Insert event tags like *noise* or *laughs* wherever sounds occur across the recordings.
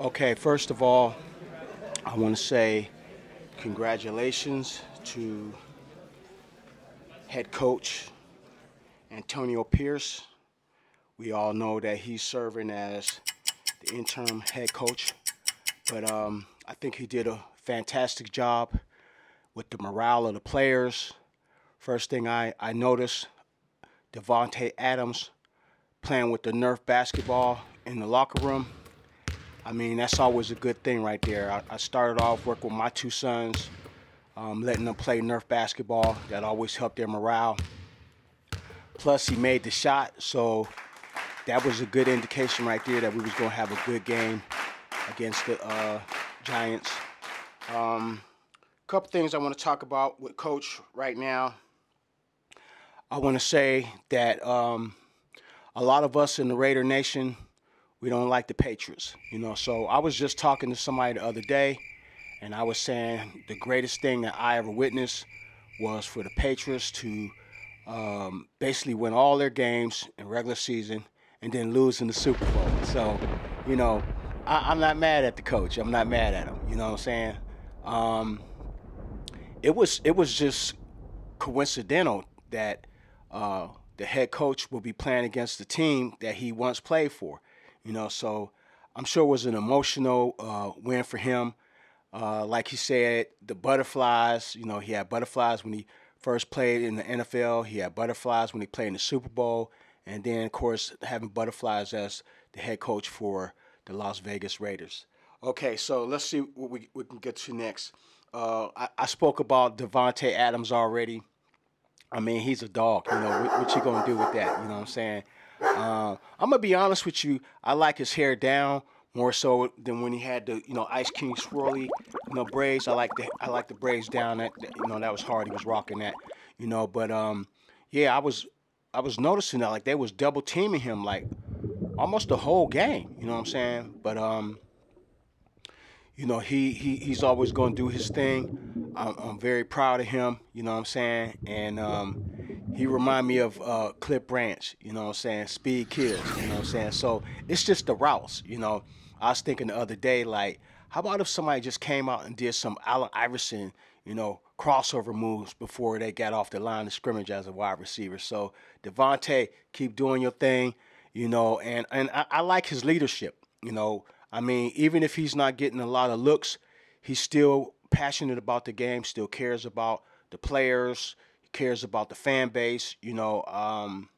Okay, first of all, I want to say congratulations to head coach Antonio Pierce. We all know that he's serving as the interim head coach, but um, I think he did a fantastic job with the morale of the players. First thing I, I noticed, Devonte Adams playing with the Nerf basketball in the locker room. I mean, that's always a good thing right there. I, I started off working with my two sons, um, letting them play Nerf basketball. That always helped their morale. Plus, he made the shot, so that was a good indication right there that we was going to have a good game against the uh, Giants. A um, couple things I want to talk about with Coach right now. I want to say that um, a lot of us in the Raider Nation – we don't like the Patriots, you know. So I was just talking to somebody the other day, and I was saying the greatest thing that I ever witnessed was for the Patriots to um, basically win all their games in regular season and then lose in the Super Bowl. So, you know, I, am not mad at the coach. I'm not mad at him. You know what I'm saying? Um, it was it was just coincidental that uh, the head coach will be playing against the team that he once played for. You know, so I'm sure it was an emotional uh, win for him. Uh, like he said, the butterflies, you know, he had butterflies when he first played in the NFL, he had butterflies when he played in the Super Bowl, and then, of course, having butterflies as the head coach for the Las Vegas Raiders. Okay, so let's see what we, we can get to next. Uh, I, I, spoke about Devonte Adams already. I mean, he's a dog. You know what, what you gonna do with that? You know what I'm saying? Uh, I'm gonna be honest with you. I like his hair down more so than when he had the you know Ice King swirly you know braids. I like the I like the braids down. That, you know that was hard. He was rocking that. You know, but um, yeah, I was I was noticing that like they was double teaming him like almost the whole game. You know what I'm saying? But um, you know he, he he's always gonna do his thing. I'm, I'm very proud of him. You know what I'm saying? And um, he remind me of uh, Clip Branch, you know what I'm saying? Speed kills, you know what I'm saying? So it's just the routes, you know. I was thinking the other day, like, how about if somebody just came out and did some Allen Iverson, you know, crossover moves before they got off the line of scrimmage as a wide receiver? So Devontae, keep doing your thing, you know, and and I, I like his leadership, you know. I mean, even if he's not getting a lot of looks, he's still passionate about the game, still cares about the players, cares about the fan base. You know, um,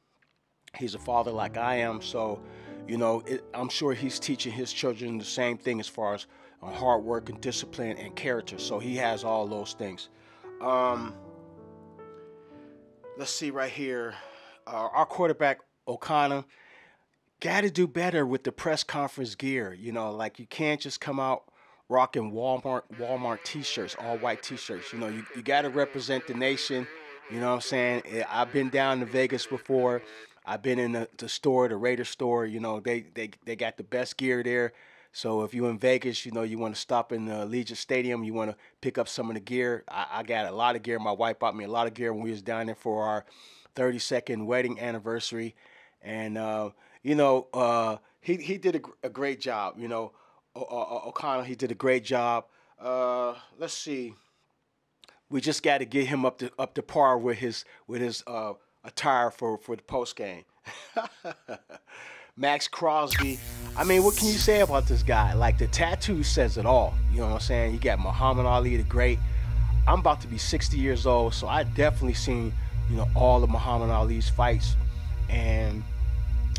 he's a father like I am. So, you know, it, I'm sure he's teaching his children the same thing as far as uh, hard work and discipline and character. So he has all those things. Um, let's see right here. Uh, our quarterback, O'Connor, got to do better with the press conference gear. You know, like you can't just come out rocking Walmart Walmart t-shirts, all white t-shirts. You know, you, you got to represent the nation you know what I'm saying? Eh, I've been down to Vegas before. I've been in the, the store, the Raider store. You know, they, they, they got the best gear there. So if you're in Vegas, you know, you want to stop in the Allegiant Stadium, you want to pick up some of the gear. I, I, got a lot of gear. My wife bought me a lot of gear when we was down there for our 32nd wedding anniversary. And, uh, you know, uh, he, he did a, a, great job. You know, o- o- O'Connell, he did a great job. Uh, let's see we just got to get him up to up to par with his with his uh, attire for for the post game. *laughs* Max Crosby. I mean, what can you say about this guy? Like the tattoo says it all. You know what I'm saying? You got Muhammad Ali the Great. I'm about to be 60 years old, so I definitely seen you know all of Muhammad Ali's fights, and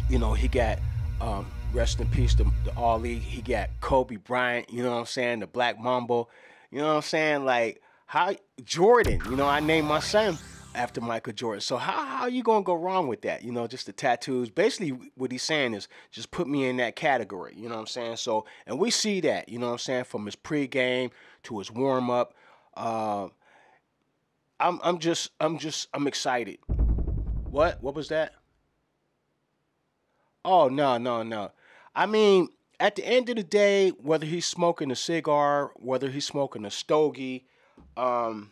you know he got. Um, rest in peace to, all Ali. He got Kobe Bryant, you know what I'm saying? The Black Mamba, you know what I'm saying? Like, how Jordan, you know, I named my son after Michael Jordan. So how, how are you gonna go wrong with that? You know, just the tattoos. Basically, what he's saying is just put me in that category. You know what I'm saying? So and we see that. You know what I'm saying? From his pregame to his warm up. Uh, I'm I'm just I'm just I'm excited. What what was that? Oh no no no. I mean, at the end of the day, whether he's smoking a cigar, whether he's smoking a stogie um,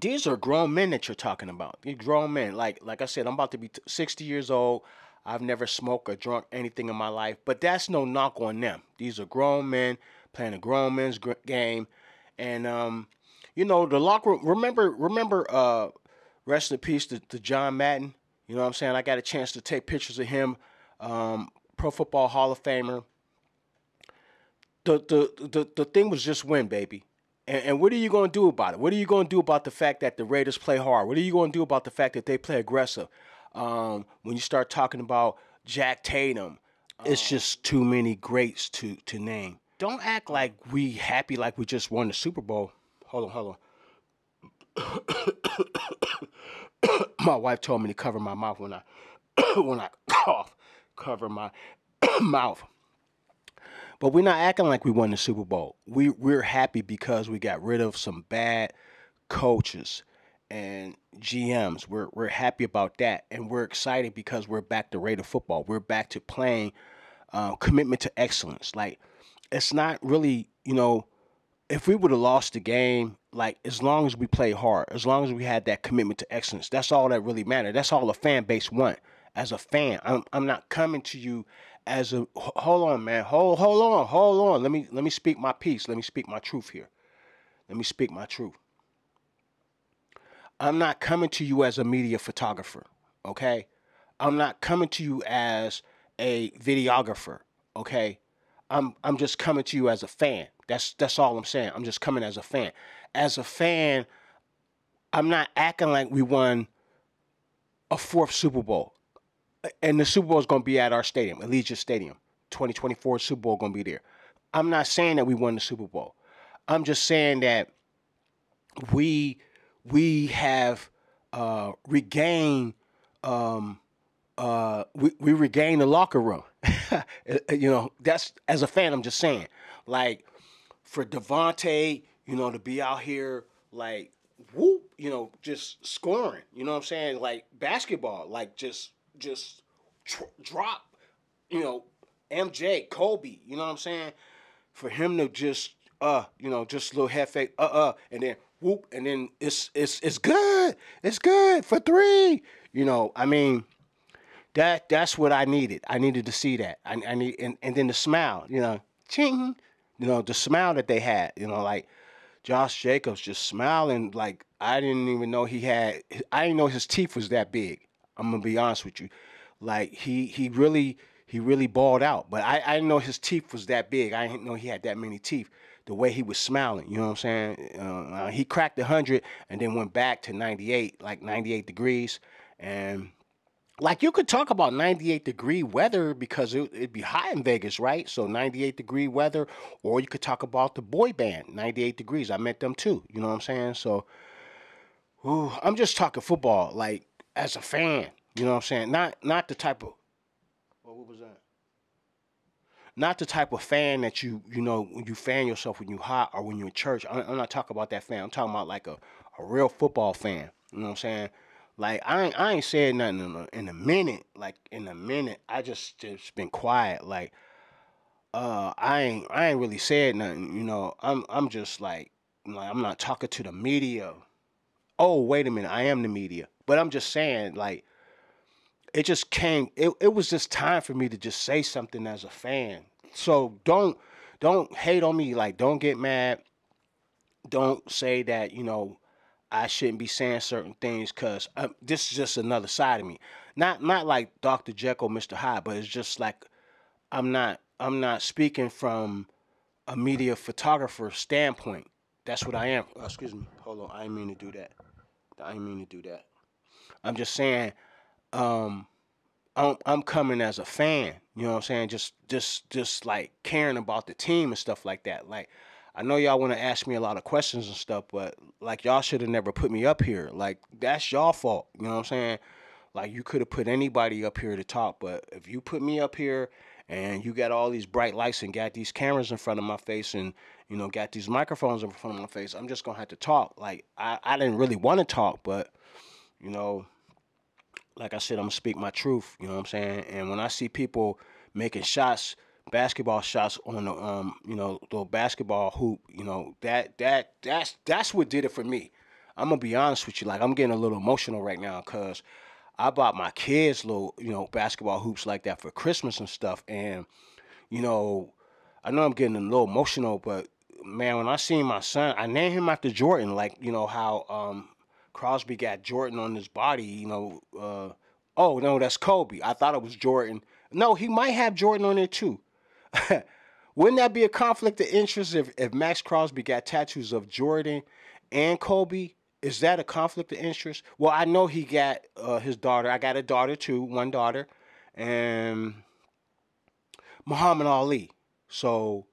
these are grown men that you're talking about. These grown men. Like like I said, I'm about to be 60 years old. I've never smoked or drunk anything in my life, but that's no knock on them. These are grown men playing a grown men's game, and um, you know the locker room. Remember, remember, uh, rest in peace to, to John Madden. You know what I'm saying? I got a chance to take pictures of him, um, Pro Football Hall of Famer. The, the the the thing was just win, baby. And, and what are you going to do about it? What are you going to do about the fact that the Raiders play hard? What are you going to do about the fact that they play aggressive? Um, when you start talking about Jack Tatum, um, it's just too many greats to to name. Don't act um, like we happy like we just won the Super Bowl. Hold on, hold on. *coughs* my wife told me to cover my mouth when I *coughs* when I *coughs* cough. Cover my mouth. But we're not acting like we won the Super Bowl. We we're happy because we got rid of some bad coaches and GMs. We're we're happy about that, and we're excited because we're back to Raider football. We're back to playing uh, commitment to excellence. Like it's not really you know if we would have lost the game, like as long as we play hard, as long as we had that commitment to excellence, that's all that really mattered. That's all a fan base want. As a fan, I'm I'm not coming to you as a hold on, man. Hold hold on, hold on. Let me let me speak my piece. Let me speak my truth here. Let me speak my truth. I'm not coming to you as a media photographer, okay? I'm not coming to you as a videographer, okay? I'm I'm just coming to you as a fan. That's that's all I'm saying. I'm just coming as a fan. As a fan, I'm not acting like we won a fourth Super Bowl and the Super Bowl is going to be at our stadium, Allegiant Stadium. 2024 Super Bowl going to be there. I'm not saying that we won the Super Bowl. I'm just saying that we we have uh, regained um, uh, we we regained the locker room. *laughs* you know, that's as a fan, I'm just saying. Like for Devontae, you know, to be out here like whoop, you know, just scoring. You know what I'm saying? Like basketball, like just just tr- drop, you know, MJ, Kobe, you know what I'm saying? For him to just uh, you know, just a little half fake, uh uh, and then whoop, and then it's it's it's good. It's good for three. You know, I mean, that that's what I needed. I needed to see that. I, I need and, and then the smile, you know, ching, you know, the smile that they had, you know, like Josh Jacobs just smiling like I didn't even know he had I didn't know his teeth was that big. I'm gonna be honest with you. Like he he really he really balled out. But I, I didn't know his teeth was that big. I didn't know he had that many teeth. The way he was smiling, you know what I'm saying? Uh, uh he cracked 100 and then went back to 98, like 98 degrees. And like you could talk about 98 degree weather because it, would be hot in Vegas, right? So 98 degree weather, or you could talk about the boy band, 98 degrees. I met them too. You know what I'm saying? So, ooh, I'm just talking football. Like as a fan. You know what I'm saying? Not not the type of well, what was that? Not the type of fan that you you know when you fan yourself when you hot or when you're in church. I'm, I'm not talking about that fan. I'm talking about like a, a real football fan. You know what I'm saying? Like I ain't, I ain't said nothing in a, in a minute. Like in a minute, I just just been quiet. Like uh, I ain't I ain't really said nothing. You know, I'm I'm just like like I'm not talking to the media. Oh wait a minute, I am the media. But I'm just saying, like, it just came. It, it was just time for me to just say something as a fan. So don't don't hate on me. Like, don't get mad. Don't say that you know I shouldn't be saying certain things because um, this is just another side of me. Not not like Dr. Jekyll, Mr. Hyde, but it's just like I'm not I'm not speaking from a media photographer standpoint. That's what I am. Oh, excuse me. Hold on. I didn't mean to do that. I didn't mean to do that. I'm just saying, um, I'm, I'm coming as a fan. You know what I'm saying? Just just just like caring about the team and stuff like that. Like I know y'all want to ask me a lot of questions and stuff, but like y'all should have never put me up here. Like that's y'all fault. You know what I'm saying? Like you could have put anybody up here to talk, but if you put me up here and you got all these bright lights and got these cameras in front of my face and you know got these microphones in front of my face, I'm just gonna have to talk. Like I, I didn't really want to talk, but you know, like I said, I'm gonna speak my truth. You know what I'm saying? And when I see people making shots, basketball shots on the um, you know, the basketball hoop, you know, that that that's that's what did it for me. I'm gonna be honest with you. Like I'm getting a little emotional right now because I bought my kids little, you know, basketball hoops like that for Christmas and stuff. And you know, I know I'm getting a little emotional, but man, when I seen my son, I named him after Jordan. Like you know how um Crosby got Jordan on his body, you know. Uh, oh no, that's Kobe. I thought it was Jordan. No, he might have Jordan on there too. *laughs* Wouldn't that be a conflict of interest if, if Max Crosby got tattoos of Jordan and Kobe? Is that a conflict of interest? Well, I know he got uh, his daughter. I got a daughter too, one daughter, and Muhammad Ali. So,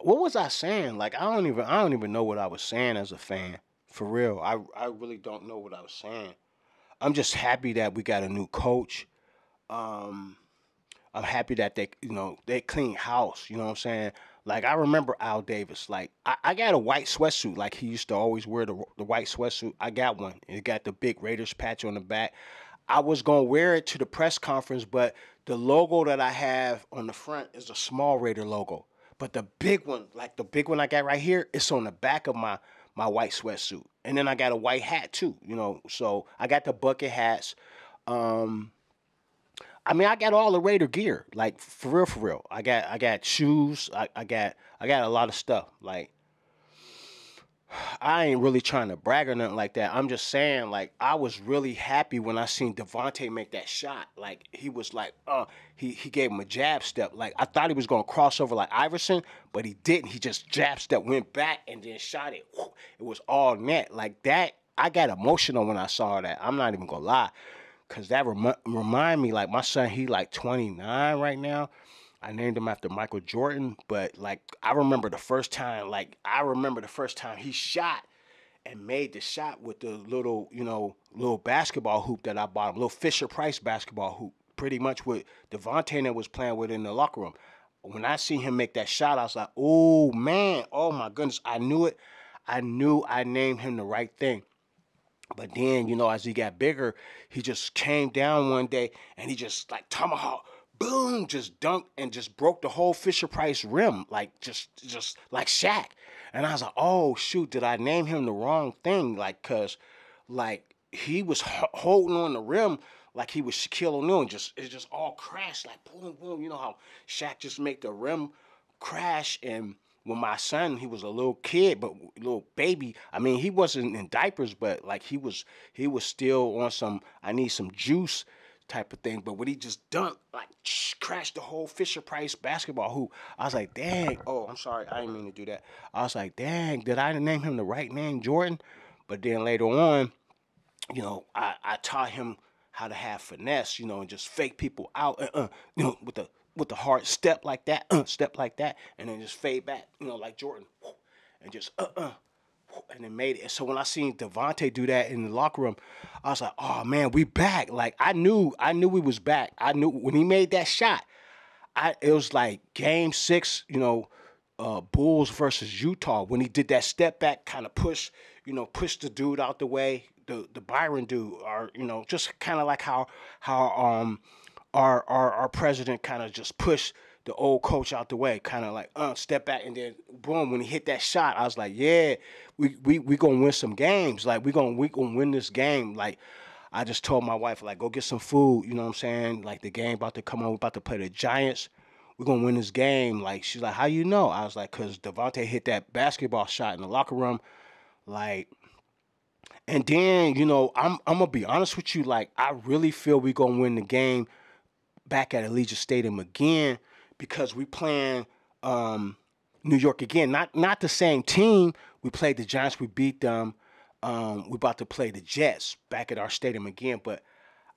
what was I saying? Like I don't even I don't even know what I was saying as a fan. For real. I I really don't know what I was saying. I'm just happy that we got a new coach. Um, I'm happy that they you know they clean house. You know what I'm saying? Like I remember Al Davis. Like I, I got a white sweatsuit. Like he used to always wear the the white sweatsuit. I got one. It got the big Raiders patch on the back. I was gonna wear it to the press conference, but the logo that I have on the front is a small Raider logo. But the big one, like the big one I got right here, it's on the back of my my white sweatsuit. And then I got a white hat too, you know. So I got the bucket hats. Um, I mean, I got all the Raider gear, like for real, for real. I got I got shoes. I, I got I got a lot of stuff. Like I ain't really trying to brag or nothing like that. I'm just saying, like, I was really happy when I seen Devonte make that shot. Like, he was like, uh, he, he gave him a jab step. Like, I thought he was going to cross over like Iverson, but he didn't. He just jab step, went back, and then shot it. it was all net. Like, that, I got emotional when I saw that. I'm not even going to lie. Because that rem- remind me, like, my son, he like 29 right now. I named him after Michael Jordan, but like I remember the first time, like I remember the first time he shot and made the shot with the little, you know, little basketball hoop that I bought him, little Fisher Price basketball hoop, pretty much what Devontae that was playing with in the locker room. When I see him make that shot, I was like, oh man, oh my goodness, I knew it. I knew I named him the right thing. But then, you know, as he got bigger, he just came down one day and he just like tomahawk, boom, just dunked and just broke the whole Fisher Price rim, like just just like Shaq. And I was like, oh shoot, did I name him the wrong thing? Like, cause like he was h- holding on the rim like he was Shaquille O'Neal, and just it just all crashed like boom, boom. You know how Shaq just make the rim crash and. When my son, he was a little kid, but little baby. I mean, he wasn't in diapers, but like he was, he was still on some. I need some juice type of thing. But when he just dunked, like shh, crashed the whole Fisher Price basketball hoop, I was like, dang. Oh, I'm sorry, I didn't mean to do that. I was like, dang, did I name him the right name, Jordan? But then later on, you know, I, I taught him how to have finesse, you know, and just fake people out, uh, uh, you know, with the with the hard step like that, uh, step like that, and then just fade back, you know, like Jordan, and just uh uh and it made it. So when I seen Devonte do that in the locker room, I was like, "Oh man, we back!" Like I knew, I knew we was back. I knew when he made that shot. I it was like Game Six, you know, uh, Bulls versus Utah when he did that step back kind of push, you know, push the dude out the way, the the Byron dude, or you know, just kind of like how how um our our our president kind of just pushed the old coach out the way, kind of like uh, step back, and then boom, when he hit that shot, I was like, yeah, we we we gonna win some games. Like we gonna we gonna win this game. Like I just told my wife, like go get some food. You know what I'm saying? Like the game about to come on, we about to play the Giants. We're gonna win this game. Like she's like, how you know? I was like, cause Devontae hit that basketball shot in the locker room, like. And then you know I'm I'm gonna be honest with you, like I really feel we gonna win the game back at Allegiant Stadium again because we playing um, New York again. Not not the same team. We played the Giants. We beat them. Um, we about to play the Jets back at our stadium again. But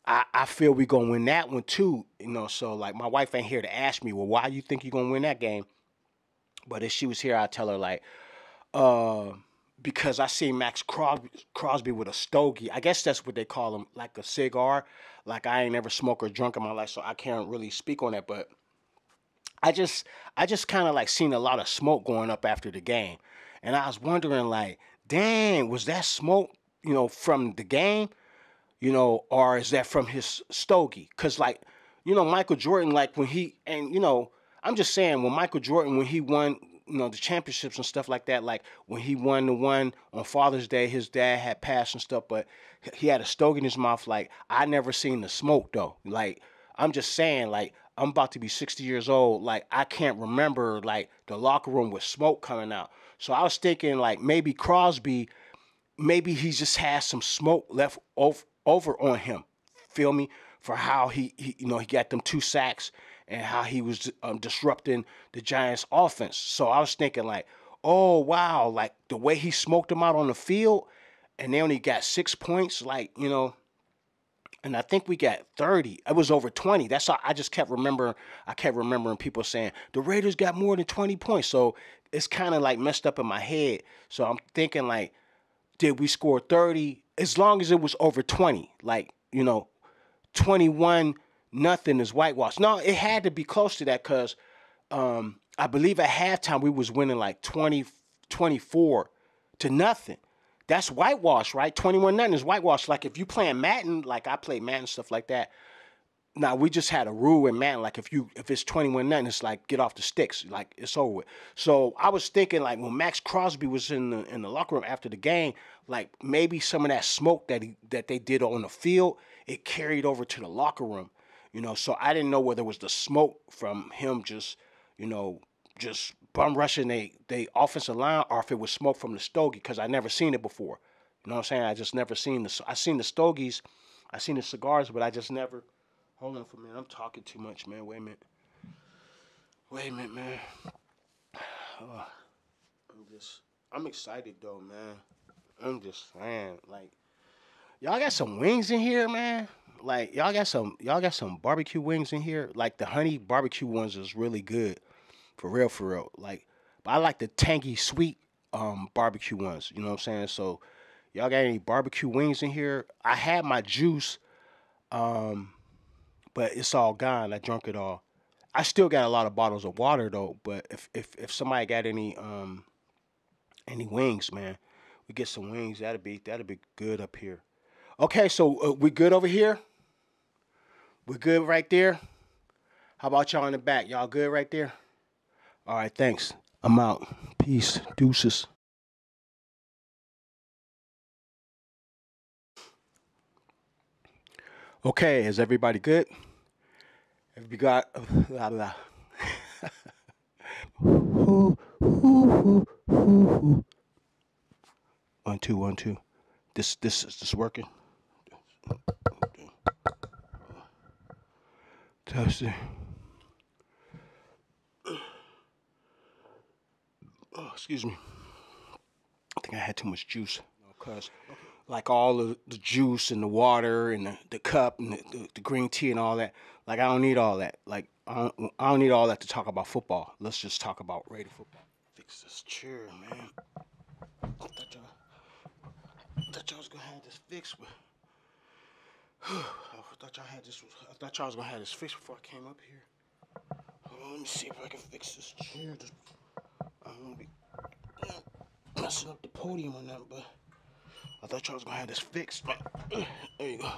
I, I feel we gonna win that one too. You know, so like my wife ain't here to ask me, well, why you think you gonna win that game? But if she was here, I'd tell her like, uh, because I see Max Crosby, Crosby with a stogie. I guess that's what they call him, like a cigar. Like I ain't ever smoked or drunk in my life, so I can't really speak on that. But I just I just kind of like seen a lot of smoke going up after the game, and I was wondering like, dang, was that smoke you know from the game, you know, or is that from his stogie? Cause like you know Michael Jordan like when he and you know I'm just saying when Michael Jordan when he won you know the championships and stuff like that like when he won the one on father's day his dad had passed and stuff but he had a stogie in his mouth like i never seen the smoke though like i'm just saying like I'm about to be 60 years old. Like I can't remember like the locker room with smoke coming out. So I was thinking like maybe Crosby, maybe he just has some smoke left over on him. Feel me? For how he, he you know he got them two sacks and how he was um, disrupting the Giants' offense. So I was thinking like, oh wow, like the way he smoked them out on the field, and they only got six points. Like you know and I think we got 30. It was over 20. That's all I just kept remember I kept remembering people saying the Raiders got more than 20 points. So it's kind of like messed up in my head. So I'm thinking like, did we score 30? As long as it was over 20, like, you know, 21 nothing is whitewashed. No, it had to be close to that because um, I believe at halftime we was winning like 20, 24 to nothing that's whitewash, right? 21 nothing is whitewash. Like if you play Madden, like I play Madden stuff like that. Now we just had a rule in Madden, like if you if it's 21 nothing, it's like get off the sticks, like it's over. With. So I was thinking like when Max Crosby was in the in the locker room after the game, like maybe some of that smoke that he, that they did on the field, it carried over to the locker room. You know, so I didn't know whether it was the smoke from him just, you know, just bum rushing they they offensive line or if it was smoke from the stogie because I never seen it before. You know what I'm saying? I just never seen the. I seen the stogies, I seen the cigars, but I just never. Hold on for a minute. I'm talking too much, man. Wait a minute. Wait a minute, man. Oh, *sighs* I'm just. I'm excited though, man. I'm just saying, like, y'all got some wings in here, man. Like y'all got some y'all got some barbecue wings in here. Like the honey barbecue ones is really good. For real, for real. Like, but I like the tangy, sweet um, barbecue ones. You know what I'm saying? So, y'all got any barbecue wings in here? I had my juice, um, but it's all gone. I drunk it all. I still got a lot of bottles of water though. But if if if somebody got any um any wings, man, we get some wings. That'll be that'll be good up here. Okay, so uh, we good over here. we good right there. How about y'all in the back? Y'all good right there? All right, thanks. I'm out. Peace. Deuces. Okay, is everybody good? Have you got blah, *laughs* blah. ooh, one two one two. This this is this working. Testing. oh, excuse me. I think I had too much juice. Because okay. like all the, the juice and the water and the, the cup and the, the, the, green tea and all that, like I don't need all that. Like I don't, I don't need all that to talk about football. Let's just talk about Raider football. Fix this chair, man. I thought y'all, I thought y'all was gonna have this fixed, but *sighs* I thought y'all had this. I thought y'all was gonna have this fixed before I came up here. let me see if I can fix this chair. I gonna be *clears throat* messing up the podium on that, but I thought y'all was gonna have this fixed. But *clears throat* There you go.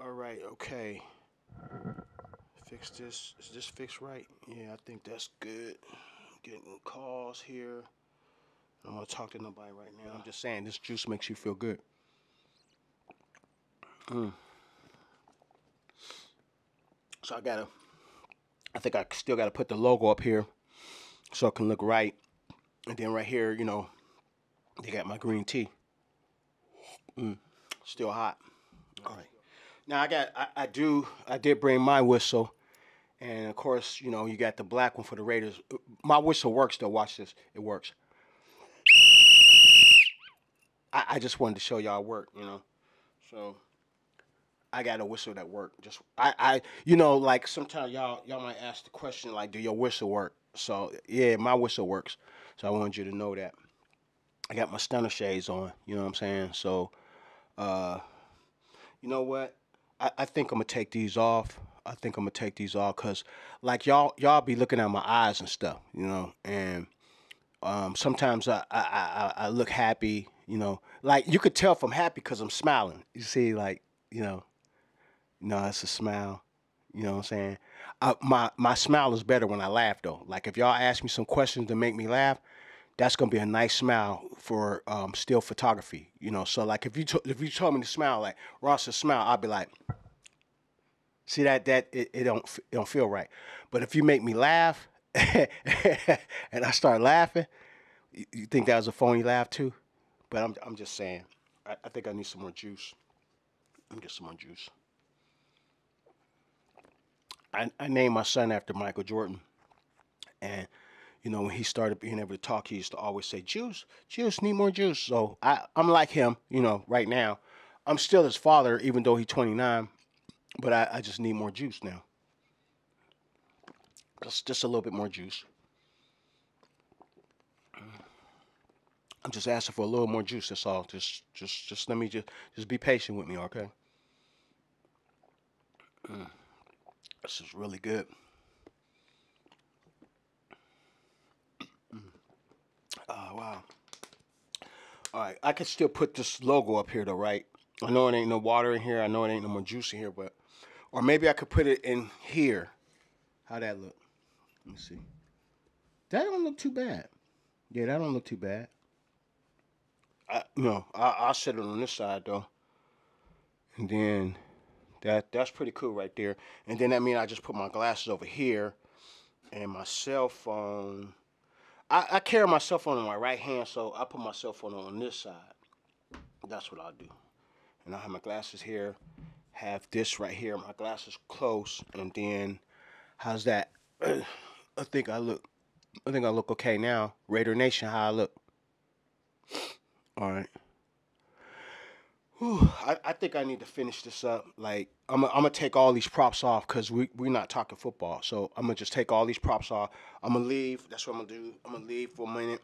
all right okay fix this is this fixed right yeah i think that's good getting calls here i don't want to talk to nobody right now i'm just saying this juice makes you feel good Mm. So I gotta, I think I still gotta put the logo up here so it can look right. And then right here, you know, they got my green tea. Mm. Still hot. All right. Now I got, I, I do, I did bring my whistle. And of course, you know, you got the black one for the Raiders. My whistle works though. Watch this. It works. I, I just wanted to show y'all work, you know. So. I got a whistle that work. Just I, I you know, like sometimes y'all y'all might ask the question like, do your whistle work? So yeah, my whistle works. So I want you to know that. I got my stunner shades on, you know what I'm saying? So uh you know what? I, I think I'm gonna take these off. I think I'm gonna take these off because like y'all y'all be looking at my eyes and stuff, you know, and um, sometimes I, I, I, I look happy, you know, like you could tell if I'm happy because I'm smiling. You see, like, you know, no, it's a smile. You know what I'm saying? I, my my smile is better when I laugh though. Like if y'all ask me some questions to make me laugh, that's gonna be a nice smile for um, still photography. You know, so like if you if you told me to smile like Ross to smile, I'd be like, see that that it, it don't it don't feel right. But if you make me laugh *laughs* and I start laughing, you, you, think that was a phony laugh too? But I'm I'm just saying, I, I think I need some more juice. I'm just some more juice. I, I named my son after Michael Jordan. And, you know, when he started being able to talk, he used to always say, Juice, juice, need more juice. So I, I'm like him, you know, right now. I'm still his father, even though he's 29, but I, I just need more juice now. Just, just a little bit more juice. I'm just asking for a little more juice. That's all. Just, just, just let me just, just be patient with me, okay? Mm. This is really good. Oh, *clears throat* wow. All right, I could still put this logo up here, though, right? I know it ain't no water in here. I know it ain't no more juice in here, but... Or maybe I could put it in here. How that look? Let me see. That don't look too bad. Yeah, that don't look too bad. I, no, I, I'll set it on this side, though. And then that that's pretty cool right there. And then that means I just put my glasses over here and my cell phone. I, I carry my cell phone in my right hand, so I put my cell phone on this side. That's what I'll do. And I have my glasses here. Have this right here, my glasses close, and then how's that? *clears throat* I think I look I think I look okay now. Raider Nation, how I look. All right. I, I, think I need to finish this up. Like, I'm gonna take all these props off because we, we're not talking football. So, I'm gonna just take all these props off. I'm gonna leave. That's what I'm gonna do. I'm gonna leave for a minute.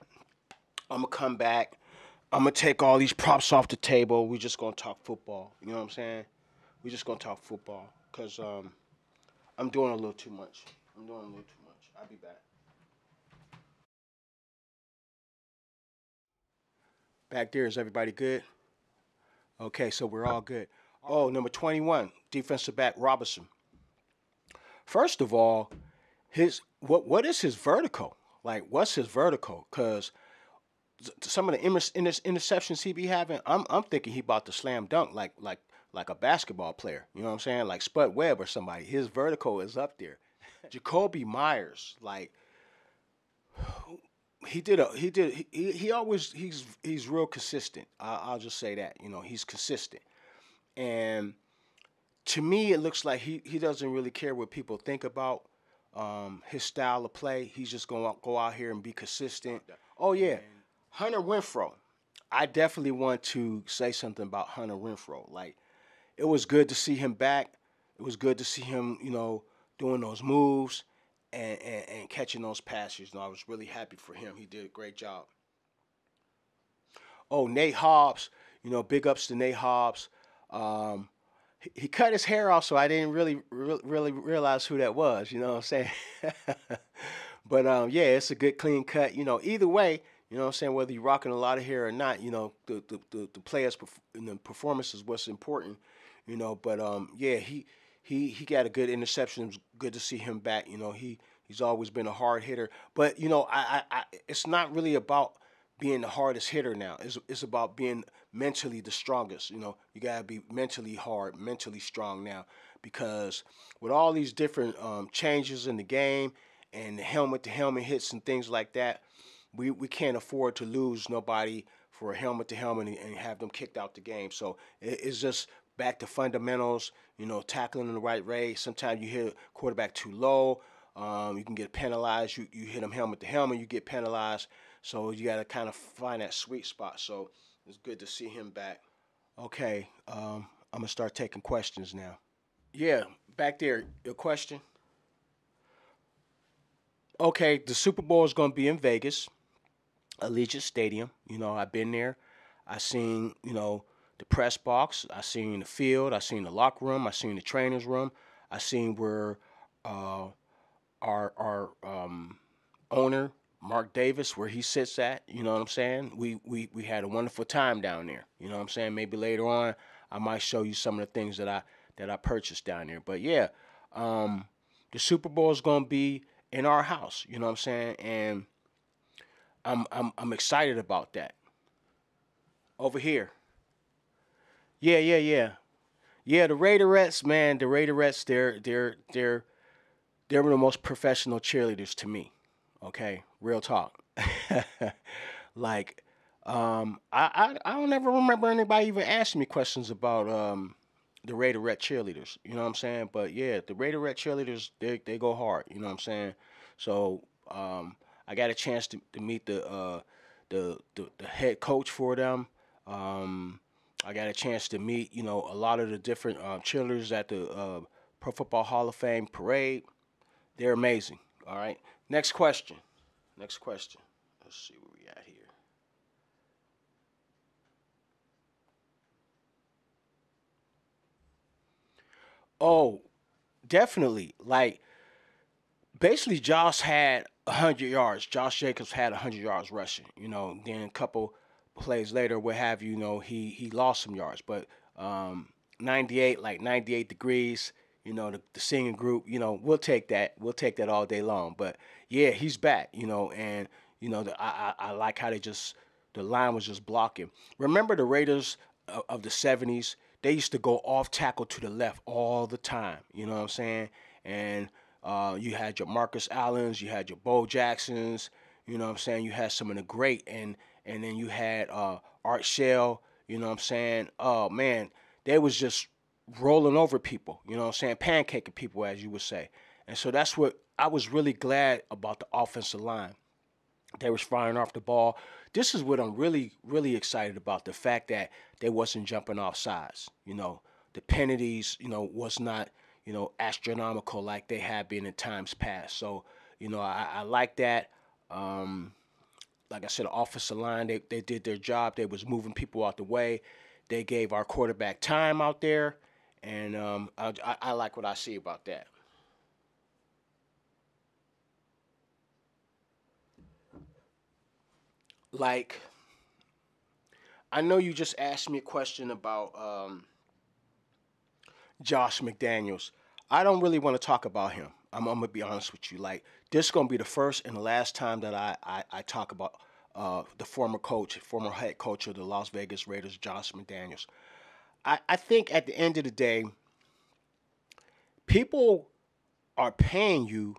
I'm gonna come back. I'm gonna take all these props off the table. We're just gonna talk football. You know what I'm saying? We're just gonna talk football because um, I'm doing a little too much. I'm doing a little too much. I'll be back. Back there, is everybody good? Okay, so we're all good. Oh, number 21, defensive back Robertson. First of all, his what what is his vertical? Like, what's his vertical? Because some of the interceptions he be having, I'm I'm thinking he about to slam dunk like like like a basketball player. You know what I'm saying? Like Spud Webb or somebody. His vertical is up there. *laughs* Jacoby Myers, like he did a he did he, he, always he's he's real consistent. I, will just say that you know he's consistent, and to me it looks like he he doesn't really care what people think about um, his style of play. He's just gonna go out here and be consistent. Oh yeah, Hunter Winfro. I definitely want to say something about Hunter Winfro. Like it was good to see him back. It was good to see him you know doing those moves and, and, and catching those passes. And I was really happy for him. He did a great job. Oh, Nate Hobbs, you know, big ups to Nate Hobbs. Um, he, he cut his hair off, so I didn't really, re- really realize who that was. You know what I'm saying? *laughs* but um, yeah, it's a good clean cut. You know, either way, you know what I'm saying? Whether you're rocking a lot of hair or not, you know, the the, the, the players perf- and the performance is what's important, you know. But um, yeah, he he he got a good interception. It was good to see him back. You know, he he's always been a hard hitter. But you know, I, I, I it's not really about being the hardest hitter now. It's it's about being mentally the strongest. You know, you gotta be mentally hard, mentally strong now, because with all these different um, changes in the game and the helmet to helmet hits and things like that, we we can't afford to lose nobody for a helmet to helmet and have them kicked out the game. So it's just back to fundamentals, you know, tackling in the right way. Sometimes you hit quarterback too low. Um, you can get penalized. You, you hit them helmet to helmet, you get penalized. So you got to kind of find that sweet spot. So it's good to see him back. Okay, um, I'm going to start taking questions now. Yeah, back there, your question. Okay, the Super Bowl is going to be in Vegas, Allegiant Stadium. You know, I've been there. I seen, you know, the press box. I seen the field. I seen the locker room. I seen the trainer's room. I seen where uh, our our um, owner Mark Davis, where he sits at. You know what I'm saying? We we we had a wonderful time down there. You know what I'm saying? Maybe later on I might show you some of the things that I that I purchased down there. But yeah, um, the Super Bowl is gonna be in our house. You know what I'm saying? And I'm I'm I'm excited about that. Over here. Yeah, yeah, yeah, yeah. The Raiderettes, man, the Raiderettes, they're they're they're they're the most professional cheerleaders to me. Okay, real talk. *laughs* like, um, I, I I don't ever remember anybody even asking me questions about um the Raiderette cheerleaders. You know what I'm saying? But yeah, the Raiderette cheerleaders, they they go hard. You know what I'm saying? So um, I got a chance to, to meet the uh the, the the head coach for them. Um, I got a chance to meet, you know, a lot of the different um, uh, cheerleaders at the uh, Pro Football Hall of Fame parade. They're amazing. All right. Next question. Next question. Let's see where we at here. Oh, definitely. Like, basically, Josh had 100 yards. Josh Jacobs had 100 yards rushing. You know, then a couple plays later, what have you, you know, he he lost some yards, but um, 98, like 98 degrees, you know, the, the singing group, you know, we'll take that, we'll take that all day long. But yeah, he's back, you know, and you know, the, I, I I like how they just the line was just blocking. Remember the Raiders of, of the 70s? They used to go off tackle to the left all the time. You know what I'm saying? And uh, you had your Marcus Allens, you had your Bo Jacksons. You know what I'm saying? You had some of the great and and then you had uh, Art Shell. You know what I'm saying? Oh man, they was just rolling over people. You know what I'm saying? Pancaking people, as you would say. And so that's what I was really glad about the offensive line. They was firing off the ball. This is what I'm really, really excited about: the fact that they wasn't jumping off sides. You know, the penalties, you know, was not, you know, astronomical like they had been in times past. So, you know, I, I like that. Um, like I said, the offensive line, they, they did their job. They was moving people out the way. They gave our quarterback time out there. And um, I, I, I like what I see about that. Like, I know you just asked me a question about um, Josh McDaniels. I don't really want to talk about him. I'm, I'm, gonna be honest with you. Like this is gonna be the first and the last time that I I, I talk about uh, the former coach, former head coach of the Las Vegas Raiders, Josh McDaniels. I, I think at the end of the day, people are paying you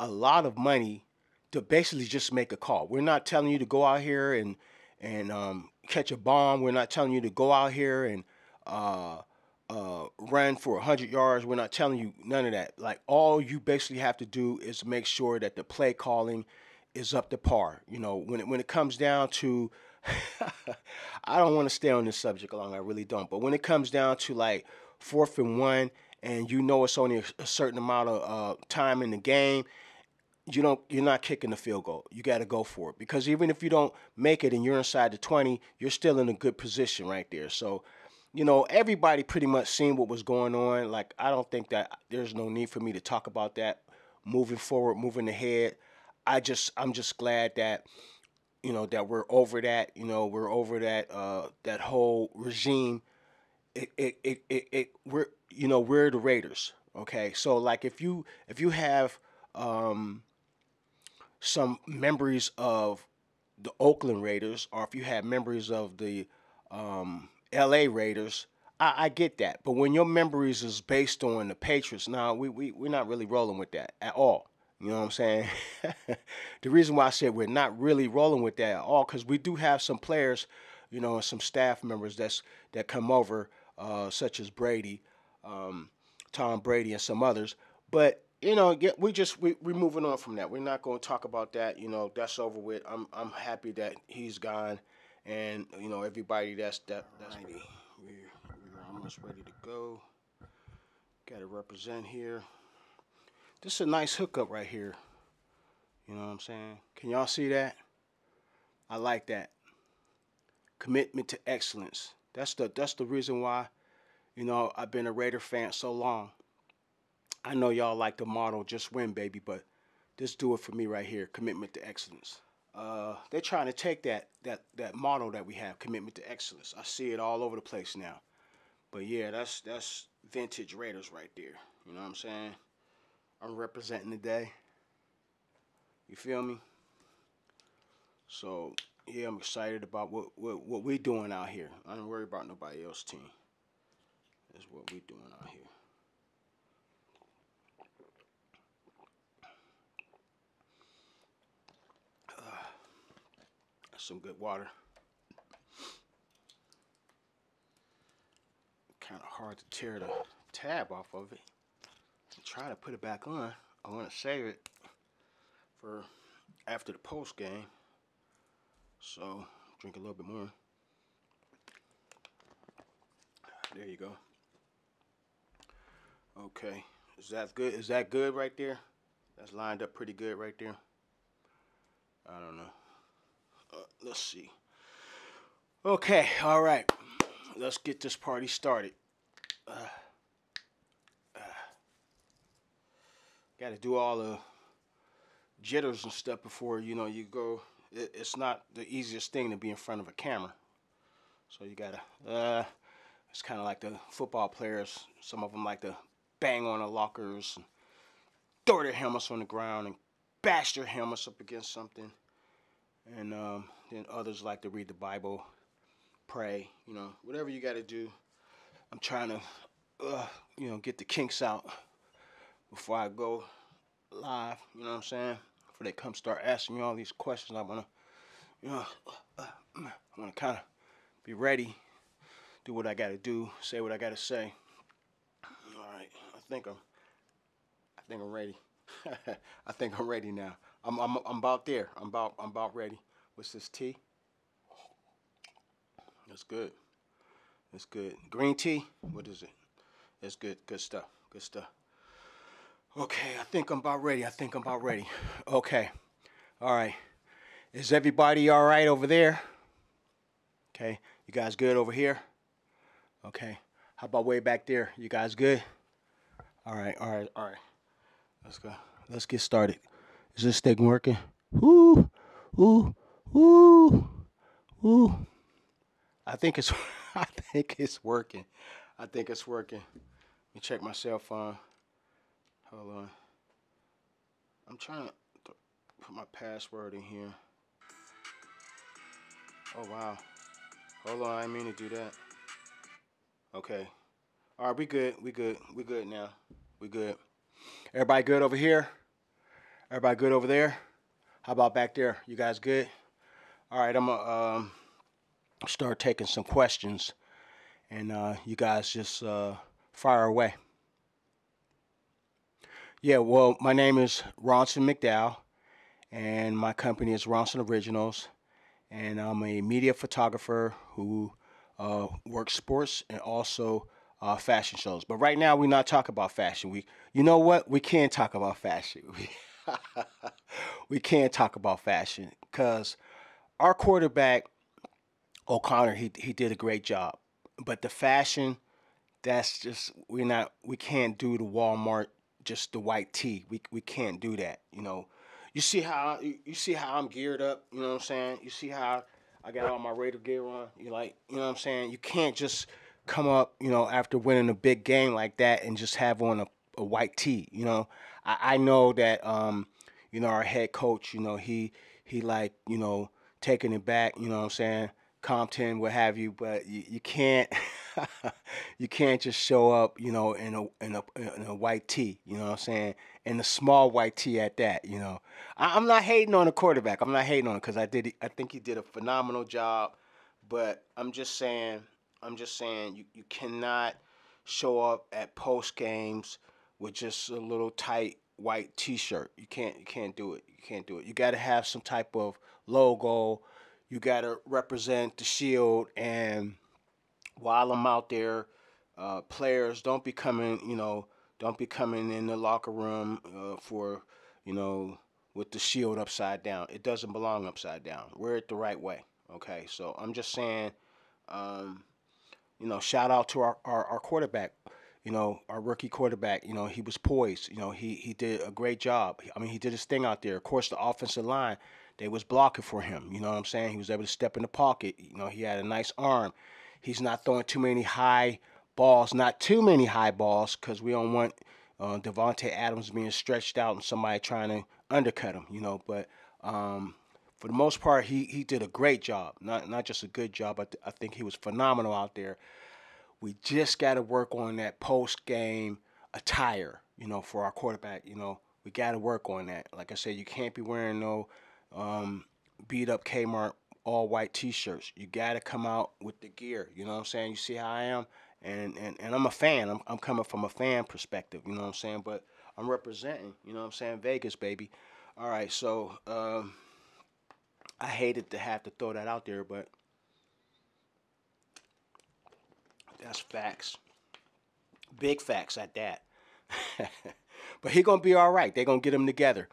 a lot of money to basically just make a call. We're not telling you to go out here and and um, catch a bomb. We're not telling you to go out here and uh, uh, run for 100 yards. We're not telling you none of that. Like, all you basically have to do is make sure that the play calling is up to par. You know, when it, when it comes down to, *laughs* I don't want to stay on this subject long, I really don't. But when it comes down to like fourth and one, and you know it's only a certain amount of uh, time in the game, you don't you're not kicking the field goal. You got to go for it because even if you don't make it and you're inside the 20, you're still in a good position right there. So you know, everybody pretty much seen what was going on. Like, I don't think that there's no need for me to talk about that moving forward, moving ahead. I just, I'm just glad that, you know, that we're over that, you know, we're over that, uh, that whole regime. It, it, it, it, it we're, you know, we're the Raiders. Okay. So like, if you, if you have, um, some memories of the Oakland Raiders, or if you have memories of the, um, L.A. Raiders, I, I, get that. But when your memories is based on the Patriots, now nah, we, we, we're not really rolling with that at all. You know what I'm saying? *laughs* the reason why I said we're not really rolling with that at all, because we do have some players, you know, and some staff members that's that come over, uh, such as Brady, um, Tom Brady, and some others. But you know, we just we we moving on from that. We're not going to talk about that. You know, that's over with. I'm I'm happy that he's gone and you know everybody that's that that's we're, we're almost ready to go got to represent here this is a nice hookup right here you know what i'm saying can y'all see that i like that commitment to excellence that's the that's the reason why you know i've been a raider fan so long i know y'all like the model just win baby but just do it for me right here commitment to excellence uh, they're trying to take that that that model that we have, commitment to excellence. I see it all over the place now. But yeah, that's that's vintage Raiders right there. You know what I'm saying? I'm representing today. You feel me? So yeah, I'm excited about what what what we doing out here. I don't worry about nobody else's team. That's what we doing out here. some good water. Kind of hard to tear the tab off of it. Try to put it back on. I want to save it for after the post game. So drink a little bit more. There you go. Okay, is that good? Is that good right there? That's lined up pretty good right there. I don't know. Uh, let's see. Okay, all right. Let's get this party started. Uh, uh, Got to do all the jitters and stuff before you know you go. It, it's not the easiest thing to be in front of a camera, so you gotta. Uh, it's kind of like the football players. Some of them like to bang on the lockers and throw their helmets on the ground and bash their helmets up against something and um, then others like to read the Bible, pray, you know, whatever you got to do. I'm trying to, uh, you know, get the kinks out before I go live. You know what I'm saying? Before they come start asking me all these questions, I wanna, you know, I wanna kind of be ready, do what I gotta do, say what I gotta say. All right, I think I'm, I think I'm ready. *laughs* I think I'm ready now. I'm, I'm, I'm about there. I'm about, I'm about ready. What's this tea? That's good. That's good. Green tea. What is it? That's good. Good stuff. Good stuff. Okay, I think I'm about ready. I think I'm about ready. Okay. All right. Is everybody all right over there? Okay. You guys good over here? Okay. How about way back there? You guys good? All right. All right. All right. Let's go. Let's get started. Is this thing working? Ooh, ooh, ooh, ooh. I think it's *laughs* I think it's working. I think it's working. Let me check my cell phone. Hold on. I'm trying to put my password in here. Oh wow. Hold on, I didn't mean to do that. Okay. Alright, we good. We good. We good now. We good. Everybody good over here? Everybody good over there? How about back there? You guys good? All right, I'm gonna um, start taking some questions, and uh, you guys just uh, fire away. Yeah, well, my name is Ronson McDowell, and my company is Ronson Originals, and I'm a media photographer who uh, works sports and also uh, fashion shows. But right now, we're not talking about fashion. We, you know what? We can talk about fashion. *laughs* *laughs* we can't talk about fashion because our quarterback O'Connor he he did a great job, but the fashion that's just we're not we can't do the Walmart just the white tee. We we can't do that. You know, you see how you see how I'm geared up. You know what I'm saying? You see how I got all my Raider gear on. You like you know what I'm saying? You can't just come up you know after winning a big game like that and just have on a, a white tee. You know, I, I know that um, you know, our head coach, you know, he he like, you know, taking it back, you know what I'm saying? Compton, what have you, but you, you can't *laughs* you can't just show up, you know, in a, in a in a white tee, you know what I'm saying, in a small white tee at that, you know. I, am not hating on the quarterback. I'm not hating on him because I did I think he did a phenomenal job, but I'm just saying I'm just saying you, you cannot show up at post games with just a little tight white T-shirt. You can't you can't do it. You can't do it. You got to have some type of logo. You got to represent the shield. And while I'm out there, uh, players don't be coming. You know, don't be coming in the locker room uh, for you know with the shield upside down. It doesn't belong upside down. Wear it the right way. Okay, so I'm just saying, um, you know, shout out to our, our, our quarterback you know, our rookie quarterback, you know, he was poised. You know, he he did a great job. I mean, he did his thing out there. Of course, the offensive line, they was blocking for him. You know what I'm saying? He was able to step in the pocket. You know, he had a nice arm. He's not throwing too many high balls, not too many high balls, because we don't want uh, Devonte Adams being stretched out and somebody trying to undercut him. You know, but um, for the most part, he he did a great job. Not not just a good job. I, th- I think he was phenomenal out there. We just got to work on that post game attire, you know, for our quarterback. You know, we got to work on that. Like I said, you can't be wearing no um, beat up Kmart all white T-shirts. You got to come out with the gear. You know what I'm saying? You see how I am, and and, and I'm a fan. I'm, I'm coming from a fan perspective. You know what I'm saying? But I'm representing. You know what I'm saying? Vegas, baby. All right, so um, I hated to have to throw that out there, but That's facts. Big facts at that. *laughs* but he gonna be all right. They're gonna get him together.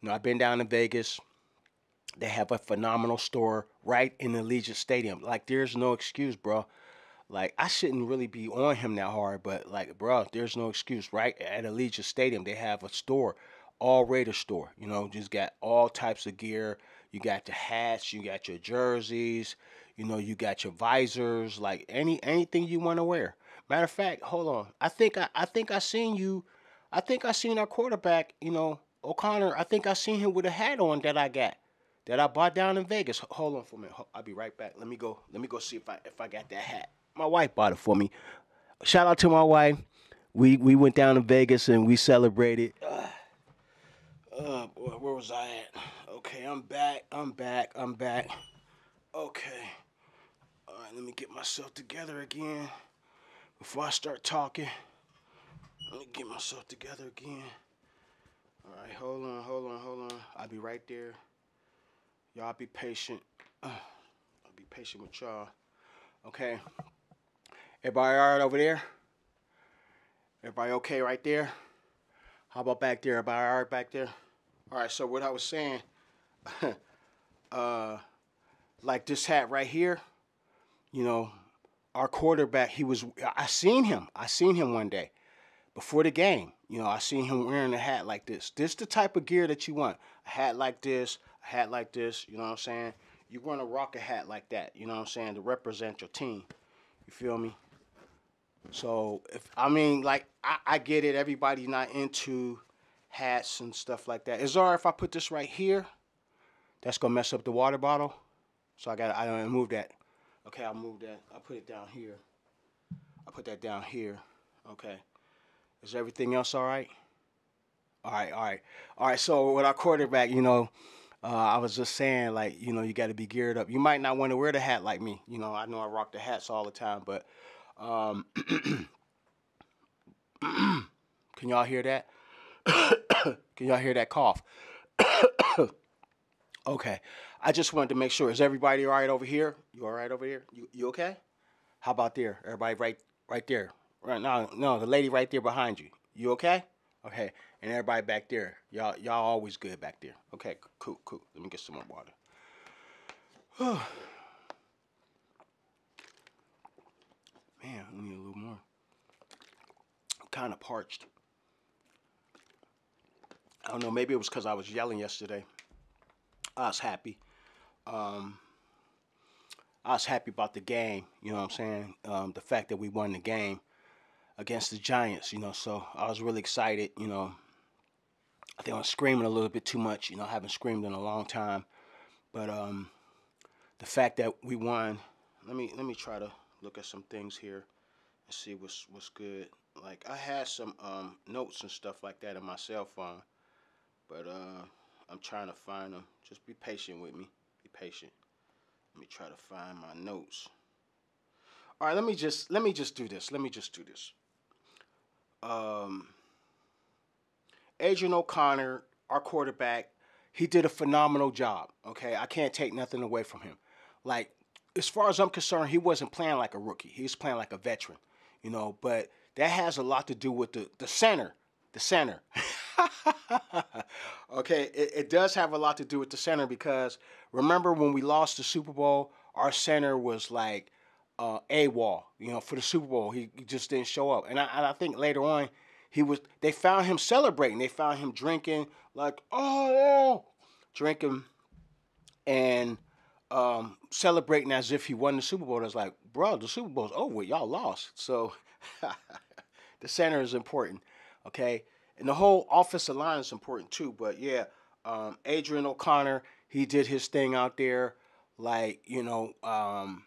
You know, I've been down in Vegas. They have a phenomenal store right in Allegiant Stadium. Like, there's no excuse, bro. Like, I shouldn't really be on him that hard, but like, bro, there's no excuse. Right at Allegiant Stadium, they have a store, all Raider store. You know, just got all types of gear. You got the hats, you got your jerseys, you know, you got your visors, like any anything you want to wear. Matter of fact, hold on. I think I, I think I seen you. I think I seen our quarterback. You know, O'Connor. I think I seen him with a hat on that I got, that I bought down in Vegas. Hold on for a minute. I'll be right back. Let me go. Let me go see if I if I got that hat. My wife bought it for me. Shout out to my wife. We we went down to Vegas and we celebrated. *sighs* Uh, boy, where was I at? Okay, I'm back. I'm back. I'm back. Okay. All right, let me get myself together again before I start talking. Let me get myself together again. All right, hold on, hold on, hold on. I'll be right there. Y'all be patient. Uh, I'll be patient with y'all. Okay. Everybody all right over there? Everybody okay right there? How about back there? Everybody all right back there? All right, so what I was saying, *laughs* uh, like this hat right here, you know, our quarterback, he was I seen him. I seen him one day before the game. You know, I seen him wearing a hat like this. This the type of gear that you want. A hat like this, a hat like this, you know what I'm saying? You want to rock a hat like that, you know what I'm saying, to represent your team. You feel me? So if I mean like I, I get it, everybody's not into hats and stuff like It's there if I put this right here, that's gonna mess up the water bottle. So I got I don't move that. Okay, I'll move that. I'll put it down here. I'll put that down here. Okay. Is everything else all right? All right, all right. All right, so with our quarterback, you know, uh, I was just saying, like, you know, you got to be geared up. You might not want to wear the hat like me. You know, I know I rock the hats all the time, but um, *clears throat* can y'all hear that? *coughs* can y'all hear that cough? *coughs* okay. I just wanted to make sure. Is everybody all right over here? You all right over here? You you okay? How about there? Everybody right right there. Right now, no, the lady right there behind you. You okay? Okay. And everybody back there. Y'all y'all always good back there. Okay, cool, cool. Let me get some more water. *sighs* Man, I need a little more. I'm kind of parched. I don't know, maybe it was because I was yelling yesterday. I was happy um, I was happy about the game. You know what I'm saying? Um, the fact that we won the game against the Giants. You know, so I was really excited. You know, I think I was screaming a little bit too much. You know, I haven't screamed in a long time, but um, the fact that we won. Let me let me try to look at some things here and see what's what's good. Like I had some um, notes and stuff like that in my cell phone, but uh, I'm trying to find them. Just be patient with me patient. Let me try to find my notes. All right, let me just let me just do this. Let me just do this. Um, Adrian O'Connor, our quarterback, he did a phenomenal job. Okay, I can't take nothing away from him. Like as far as I'm concerned, he wasn't playing like a rookie. He was playing like a veteran, you know. But that has a lot to do with the the center, the center. *laughs* *laughs* okay, it, it, does have a lot to do with the center because remember when we lost the Super Bowl, our center was like uh, AWOL, you know, for the Super Bowl. He, just didn't show up. And I, and I think later on, he was they found him celebrating. They found him drinking, like, oh, drinking and um, celebrating as if he won the Super Bowl. That's like, bro, the Super Bowl's over. Y'all lost. So *laughs* the center is important. Okay. And the whole offensive line is important too. But yeah, um, Adrian O'Connor, he did his thing out there. Like you know, um,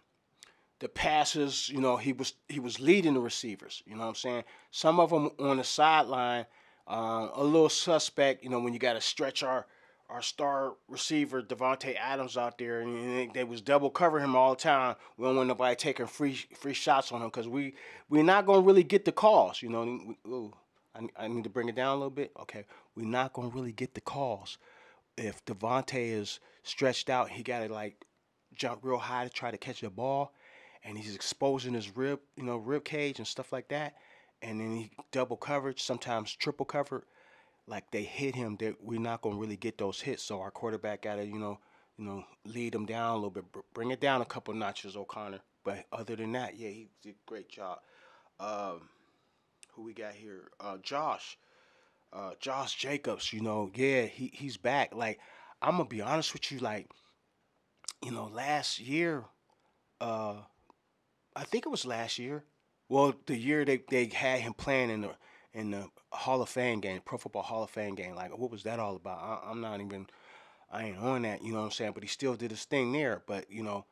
the passes, you know, he was he was leading the receivers. You know what I'm saying? Some of them on the sideline, um, a little suspect. You know, when you got to stretch our our star receiver Devonte Adams out there, and they, they was double covering him all the time. We don't want nobody taking free free shots on him because we we're not gonna really get the calls. You know. ooh. I, I need to bring it down a little bit. Okay, we're not going to really get the calls. If Devonte is stretched out, he got to like jump real high to try to catch the ball, and he's exposing his rib, you know, rib cage and stuff like that. And then he double coverage, sometimes triple cover, Like they hit him, that we're not gonna really get those hits. So our quarterback gotta, you know, you know, lead him down a little bit, bring it down a couple notches, O'Connor. But other than that, yeah, he did a great job. Um, who we got here? Uh, Josh. Uh, Josh Jacobs, you know, yeah, he he's back. Like, I'm gonna be honest with you, like, you know, last year, uh, I think it was last year. Well, the year they, they had him playing in the in the Hall of Fame game, Pro Football Hall of Fame game. Like, what was that all about? I, am not even, I ain't on that. You know what I'm saying? But he still did his thing there. But you know,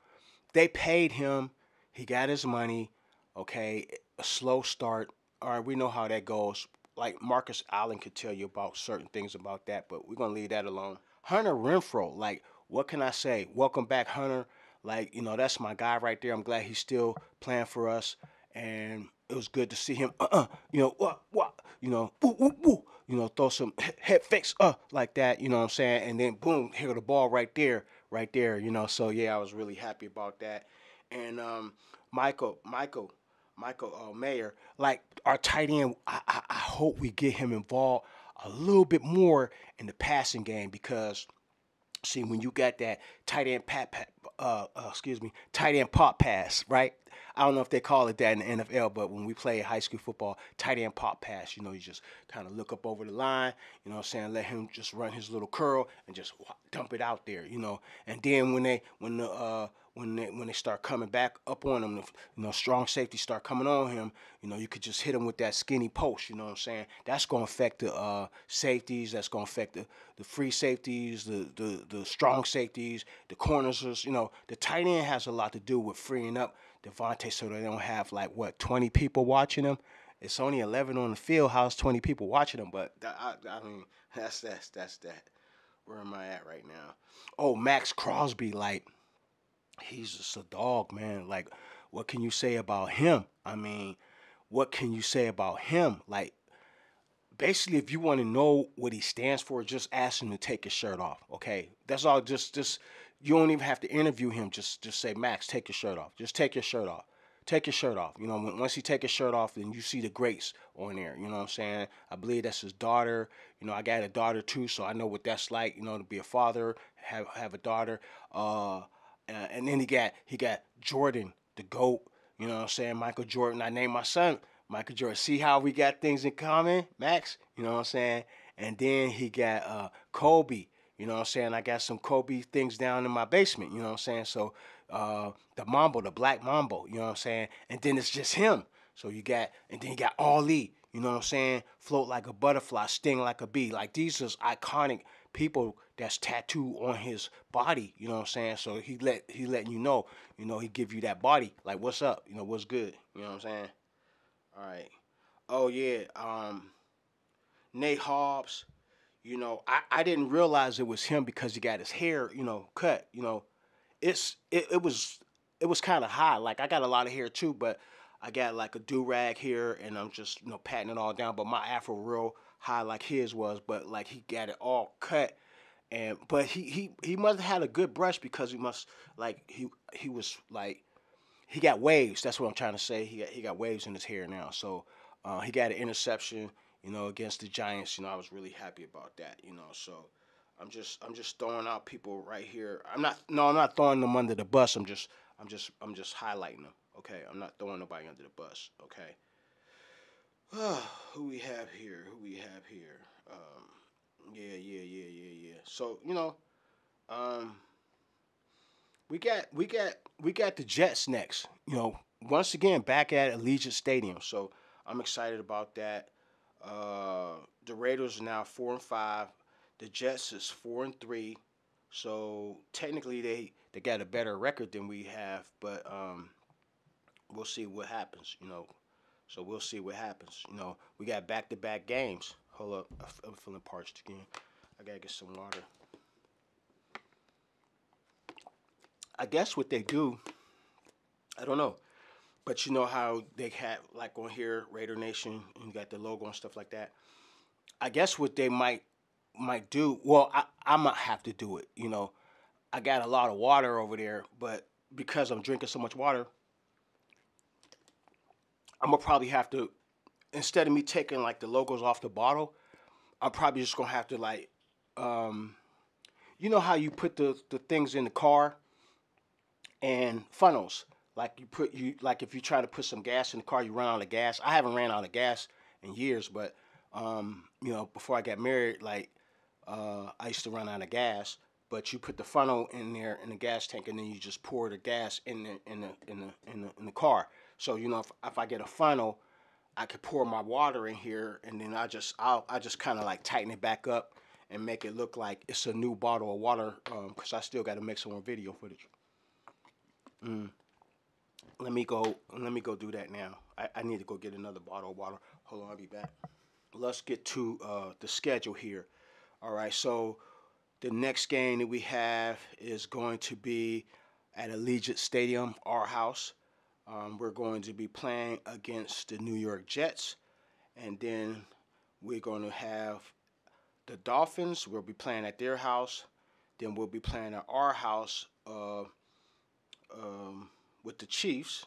they paid him. He got his money. Okay, a slow start all right, we know how that goes. Like Marcus Allen could tell you about certain things about that, but we're gonna leave that alone. Hunter Renfro, like, what can I say? Welcome back, Hunter. Like, you know, that's my guy right there. I'm glad he's still playing for us, and it was good to see him. Uh, uh you know, what, what, you know, woo, woo, woo, you know, throw some head fakes, uh, like that. You know what I'm saying? And then boom, here the ball right there, right there. You know, so yeah, I was really happy about that. And um, Michael, Michael, Michael uh, Mayer, like our tight end, I, I, I hope we get him involved a little bit more in the passing game because see when you got that tight end pat, pat uh, uh, excuse me tight end pop pass right I don't know if they call it that in the NFL, but when we play high school football, tight end pop pass, you know, you just kind of look up over the line, you know I'm saying, let him just run his little curl and just dump it out there, you know. And then when they when the uh when they, when they start coming back up on him, if, you know, strong safety start coming on him, you know, you could just hit him with that skinny post. You know what I'm saying? That's gonna affect the uh, safeties. That's gonna affect the, the free safeties, the, the the strong safeties, the corners. You know, the tight end has a lot to do with freeing up Devontae, so they don't have like what 20 people watching him. It's only 11 on the field. How's 20 people watching him? But I, I mean, *laughs* that's that's that's that. Where am I at right now? Oh, Max Crosby, like he's just a dog, man. Like, what can you say about him? I mean, what can you say about him? Like, basically, if you want to know what he stands for, just ask him to take his shirt off. Okay, that's all. Just, just you don't even have to interview him. Just, just say, Max, take your shirt off. Just take your shirt off. Take your shirt off. You know, once he take his shirt off, then you see the grace on there. You know what I'm saying? I believe that's his daughter. You know, I got a daughter too, so I know what that's like. You know, to be a father, have have a daughter. Uh, uh, and then he got he got Jordan, the GOAT. You know what I'm saying? Michael Jordan. I named my son Michael Jordan. See how we got things in common, Max? You know what I'm saying? And then he got uh, Kobe. You know what I'm saying? I got some Kobe things down in my basement. You know what I'm saying? So uh, the Mambo, the Black Mambo. You know what I'm saying? And then it's just him. So you got, and then you got Ali. You know what I'm saying? Float like a butterfly, sting like a bee. Like these just iconic people that's tattooed on his body. You know what I'm saying? So he let he letting you know. You know he give you that body. Like what's up? You know what's good? You know what I'm saying? All right. Oh yeah. Um, Nate Hobbs. You know I I didn't realize it was him because he got his hair you know cut. You know, it's it, it was it was kind of high. Like I got a lot of hair too, but I got like a do rag here, and I'm just you know patting it all down. But my afro real high like his was, but like he got it all cut. And but he he he must have had a good brush because he must like he he was like he got waves. That's what I'm trying to say. He got, he got waves in his hair now. So uh, he got an interception, you know, against the Giants. You know, I was really happy about that. You know, so I'm just I'm just throwing out people right here. I'm not no, I'm not throwing them under the bus. I'm just I'm just I'm just highlighting them okay? I'm not throwing nobody under the bus, okay? *sighs* who we have here? Who we have here? Um, yeah, yeah, yeah, yeah, yeah. So you know, um, we got we got we got the Jets next. You know, once again back at Allegiant Stadium. So I'm excited about that. Uh, the Raiders are now four and five. The Jets is four and three. So technically they they got a better record than we have, but um, we'll see what happens, you know. So we'll see what happens. You know, we got back to back games. Hold up, I'm feeling parched again. I gotta get some water. I guess what they do, I don't know, but you know how they have like on here Raider Nation and you got the logo and stuff like that. I guess what they might might do. Well, I I might have to do it. You know, I got a lot of water over there, but because I'm drinking so much water, I'm gonna probably have to instead of me taking like the logos off the bottle, I'm probably just gonna have to like, um, you know how you put the the things in the car and funnels. Like you put you like if you try to put some gas in the car, you run out of gas. I haven't ran out of gas in years, but um, you know before I got married, like uh, I used to run out of gas. But you put the funnel in there in the gas tank, and then you just pour the gas in the in the in the in the, in the car so you know, if, if I get a funnel, I could pour my water in here, and then I just I'll, I just kind of like tighten it back up and make it look like it's a new bottle of water because um, I still got to make some more video footage. Mm. Let me go. Let me go do that now. I, I need to go get another bottle of water. Hold on, I'll be back. Let's get to uh, the schedule here. All right, so the next game that we have is going to be at Allegiant Stadium, our house. Um, we're going to be playing against the New York Jets, and then we're going to have the Dolphins. We'll be playing at their house. Then we'll be playing at our house uh, um, with the Chiefs,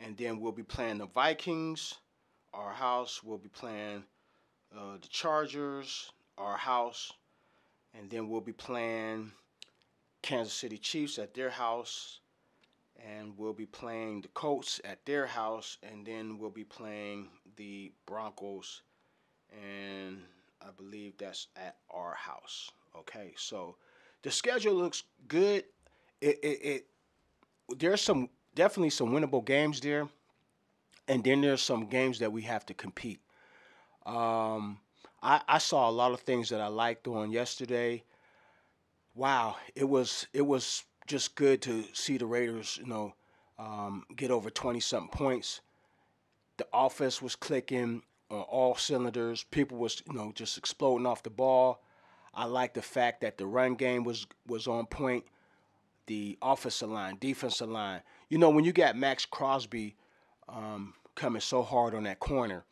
and then we'll be playing the Vikings. Our house. We'll be playing uh, the Chargers. Our house, and then we'll be playing Kansas City Chiefs at their house and we'll be playing the Colts at their house, and then we'll be playing the Broncos, and I believe that's at our house. Okay, so the schedule looks good. It it, it there's some definitely some winnable games there, and then there's some games that we have to compete. Um, I, I saw a lot of things that I liked on yesterday. Wow, it was it was just good to see the Raiders, you know, um, get over 20 something points. The offense was clicking on all cylinders. People was, you know, just exploding off the ball. I like the fact that the run game was was on point. The offensive line, defensive line. You know, when you got Max Crosby um, coming so hard on that corner,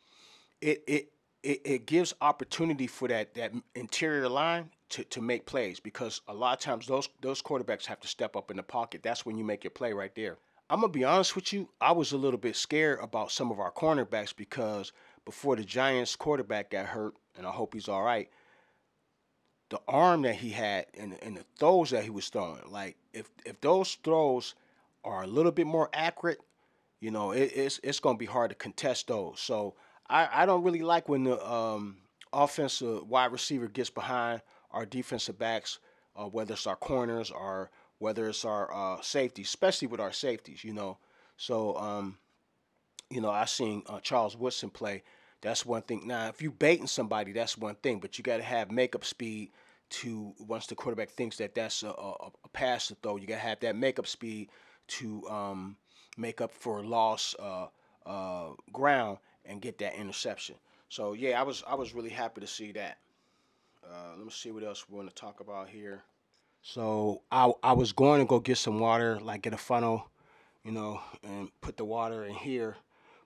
it, it it it gives opportunity for that that interior line to, to make plays because a lot of times those those quarterbacks have to step up in the pocket. That's when you make your play right there. I'm gonna be honest with you, I was a little bit scared about some of our cornerbacks because before the Giants quarterback got hurt, and I hope he's all right, the arm that he had and, and the throws that he was throwing, like if if those throws are a little bit more accurate, you know, it, it's it's gonna be hard to contest those. So I, I don't really like when the um, offensive wide receiver gets behind our defensive backs, uh, whether it's our corners or whether it's our uh, safeties, especially with our safeties, you know. So, um, you know, I seen uh, Charles Woodson play. That's one thing. Now, if you baiting somebody, that's one thing, but you got to have makeup speed to once the quarterback thinks that that's a, a, a pass to throw. You got to have that makeup speed to um, make up for lost uh, uh, ground and get that interception. So yeah, I was I was really happy to see that. Uh, let me see what else we want to talk about here. So I I was going to go get some water, like get a funnel, you know, and put the water in here.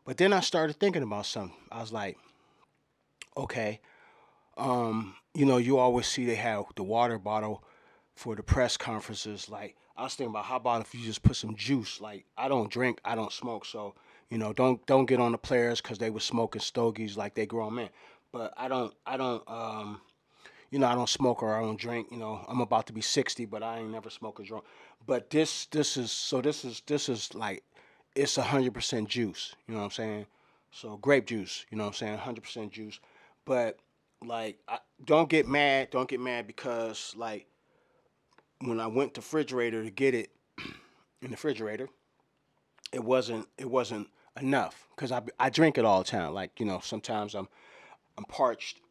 But then I started thinking about something. I was like, okay, um, you know, you always see they have the water bottle for the press conferences. Like I was thinking about how about if you just put some juice? Like I don't drink, I don't smoke, so you know, don't don't get on the players because they were smoking stogies like they grown men. But I don't I don't um you know, I don't smoke or I don't drink. You know, I'm about to be 60, but I ain't never smoked or drunk. But this, this is so. This is this is like, it's 100% juice. You know what I'm saying? So grape juice. You know what I'm saying? 100% juice. But like, I, don't get mad. Don't get mad because like, when I went to refrigerator to get it *clears throat* in the refrigerator, it wasn't it wasn't enough because I I drink it all the time. Like you know, sometimes I'm I'm parched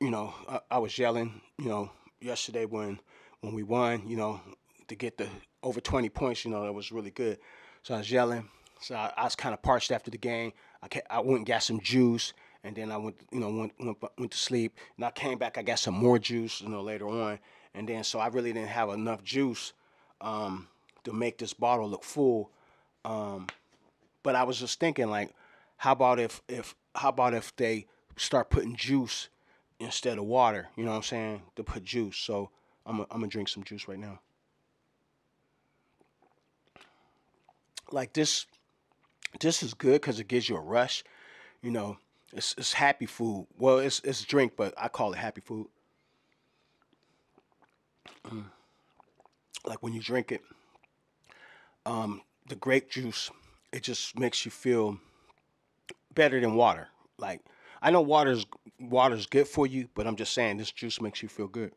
you know, I, I, was yelling, you know, yesterday when when we won, you know, to get the over 20 points, you know, that was really good. So I was yelling. So I, I was kind of parched after the game. I, kept, I went and got some juice, and then I went, you know, went, went went to sleep. And I came back. I got some more juice, you know, later on. And then so I really didn't have enough juice um, to make this bottle look full. Um, but I was just thinking, like, how about if if how about if they start putting juice instead of water, you know what I'm saying, to put juice. So I'm going to drink some juice right now. Like this, this is good because it gives you a rush. You know, it's, it's happy food. Well, it's, it's drink, but I call it happy food. like when you drink it, um, the grape juice, it just makes you feel better than water. Like, I know water's water's good for you, but I'm just saying this juice makes you feel good.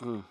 Mm.